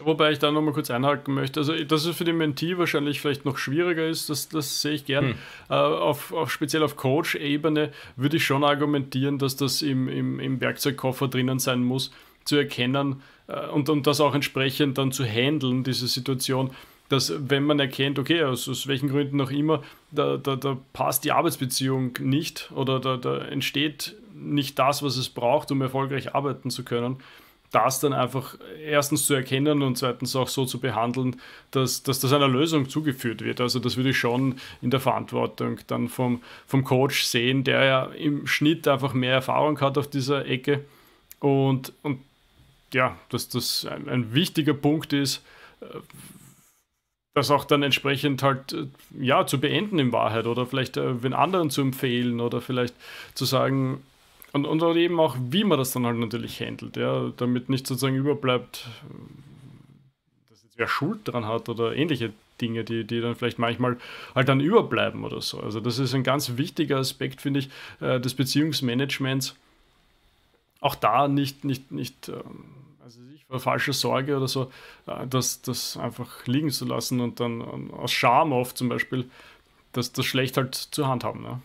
Wobei ich da nochmal kurz einhaken möchte. Also, dass es für den Mentee wahrscheinlich vielleicht noch schwieriger ist, das, das sehe ich gern. Hm. Uh, auf, auf, speziell auf Coach-Ebene würde ich schon argumentieren, dass das im, im, im Werkzeugkoffer drinnen sein muss, zu erkennen uh, und, und das auch entsprechend dann zu handeln, diese Situation dass wenn man erkennt, okay, aus, aus welchen Gründen auch immer, da, da, da passt die Arbeitsbeziehung nicht oder da, da entsteht nicht das, was es braucht, um erfolgreich arbeiten zu können, das dann einfach erstens zu erkennen und zweitens auch so zu behandeln, dass, dass das einer Lösung zugeführt wird. Also das würde ich schon in der Verantwortung dann vom, vom Coach sehen, der ja im Schnitt einfach mehr Erfahrung hat auf dieser Ecke und, und ja, dass das ein, ein wichtiger Punkt ist, das auch dann entsprechend halt ja zu beenden in Wahrheit oder vielleicht äh, wenn anderen zu empfehlen oder vielleicht zu sagen, und, und halt eben auch, wie man das dann halt natürlich handelt, ja, damit nicht sozusagen überbleibt, dass jetzt wer Schuld dran hat oder ähnliche Dinge, die, die dann vielleicht manchmal halt dann überbleiben oder so. Also das ist ein ganz wichtiger Aspekt, finde ich, äh, des Beziehungsmanagements. Auch da nicht, nicht, nicht, ähm, also ich war falsche Sorge oder so, äh, das, das einfach liegen zu lassen und dann ähm, aus Scham auf zum Beispiel, dass das schlecht halt zu handhaben. Ne?